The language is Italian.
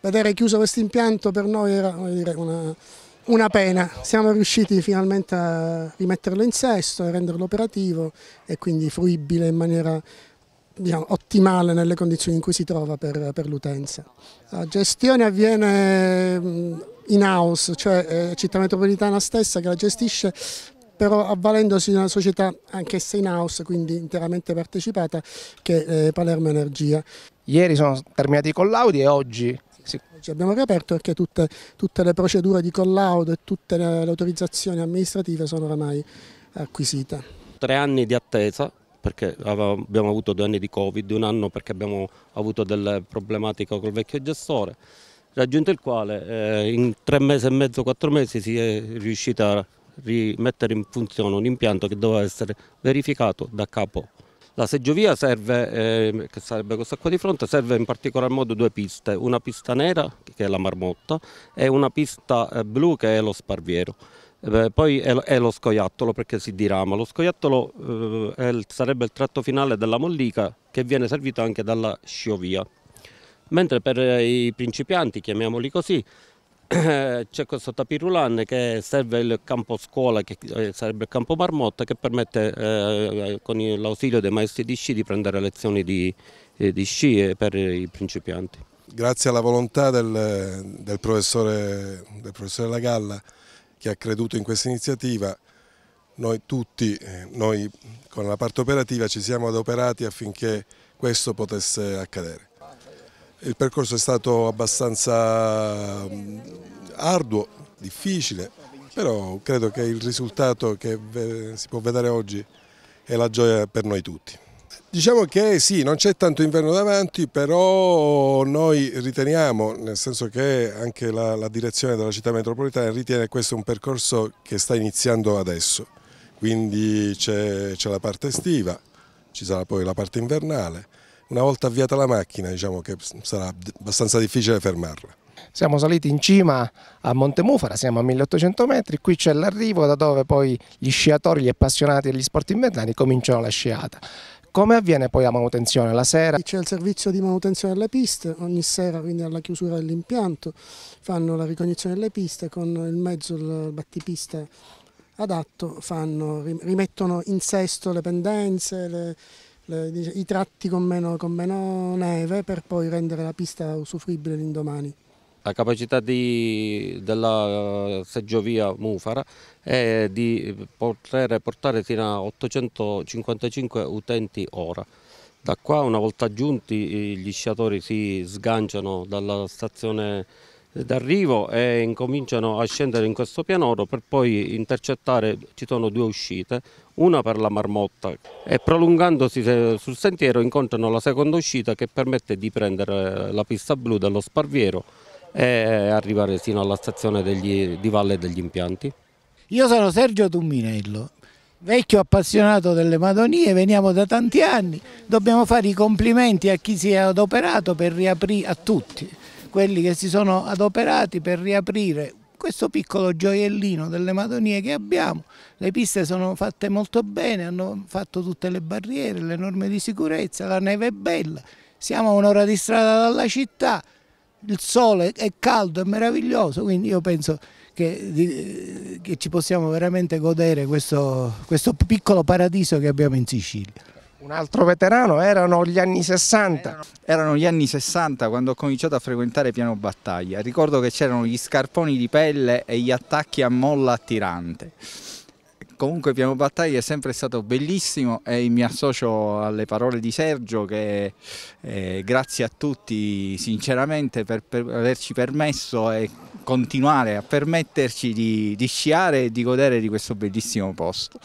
vedere chiuso questo impianto per noi era dire, una, una pena. Siamo riusciti finalmente a rimetterlo in sesto e renderlo operativo e quindi fruibile in maniera diciamo, ottimale nelle condizioni in cui si trova per, per l'utenza. La gestione avviene in house, cioè è eh, città metropolitana stessa che la gestisce però avvalendosi di una società anch'essa in house, quindi interamente partecipata, che è eh, Palermo Energia. Ieri sono terminati i collaudi e oggi sì. Oggi abbiamo riaperto perché tutte, tutte le procedure di collaudo e tutte le, le autorizzazioni amministrative sono oramai acquisite. Tre anni di attesa perché abbiamo avuto due anni di Covid, un anno perché abbiamo avuto delle problematiche col vecchio gestore, raggiunto il quale eh, in tre mesi e mezzo, quattro mesi si è riuscita a rimettere in funzione un impianto che doveva essere verificato da capo. La seggiovia serve, eh, che sarebbe questa qua di fronte, serve in particolar modo due piste, una pista nera che è la marmotta e una pista eh, blu che è lo sparviero. Eh, poi è, è, lo scoiattolo perché si dirama. Lo scoiattolo eh, il, sarebbe il tratto finale della mollica che viene servito anche dalla sciovia. Mentre per eh, i principianti, chiamiamoli così, c'è questo tapirulan che serve il campo scuola, che eh, sarebbe il campo marmotta, che permette eh, eh con l'ausilio dei maestri di sci di prendere lezioni di, eh, di, sci per i principianti. Grazie alla volontà del, del, professore, del professore Lagalla che ha creduto in questa iniziativa, noi tutti, noi con la parte operativa ci siamo adoperati affinché questo potesse accadere. Il percorso è stato abbastanza mm, arduo, difficile, però credo che il risultato che si può vedere oggi è la gioia per noi tutti. Diciamo che sì, non c'è tanto inverno davanti, però noi riteniamo, nel senso che anche la, la, direzione della città metropolitana ritiene questo un percorso che sta iniziando adesso, quindi c'è la parte estiva, ci sarà poi la parte invernale, una volta avviata la macchina diciamo che sarà abbastanza difficile fermarla. Siamo saliti in cima a Monte Mufara, siamo a 1800 metri, qui c'è l'arrivo da dove poi gli sciatori, gli appassionati degli sport invernali cominciano la sciata. Come avviene poi la manutenzione la sera? C'è il servizio di manutenzione delle piste, ogni sera quindi alla chiusura dell'impianto fanno la ricognizione delle piste con il mezzo, il battipista adatto, fanno, rimettono in sesto le pendenze, le, le, i tratti con meno, con meno neve per poi rendere la pista usufruibile l'indomani la capacità di, della eh, seggiovia Mufara è di poter portare fino a 855 utenti ora. Da qua una volta giunti gli sciatori si sganciano dalla stazione d'arrivo e incominciano a scendere in questo pianoro per poi intercettare, ci sono due uscite, una per la marmotta e prolungandosi sul sentiero incontrano la seconda uscita che permette di prendere la pista blu dello Sparviero e arrivare sino alla stazione degli, di Valle degli Impianti. Io sono Sergio Tumminello, vecchio appassionato delle Madonie, veniamo da tanti anni, dobbiamo fare i complimenti a chi si è adoperato per riaprire a tutti quelli che si sono adoperati per riaprire questo piccolo gioiellino delle Madonie che abbiamo. Le piste sono fatte molto bene, hanno fatto tutte le barriere, le norme di sicurezza, la neve è bella, siamo a un'ora di strada dalla città, il sole è caldo, è meraviglioso, quindi io penso che, che ci possiamo veramente godere questo, questo piccolo paradiso che abbiamo in Sicilia. Un altro veterano, erano gli anni 60. Erano, erano gli anni 60 quando ho cominciato a frequentare Piano Battaglia. Ricordo che c'erano gli scarponi di pelle e gli attacchi a molla attirante comunque Piano Battaglia è sempre stato bellissimo e mi associo alle parole di Sergio che eh, grazie a tutti sinceramente per, per, averci permesso e continuare a permetterci di, di sciare e di godere di questo bellissimo posto.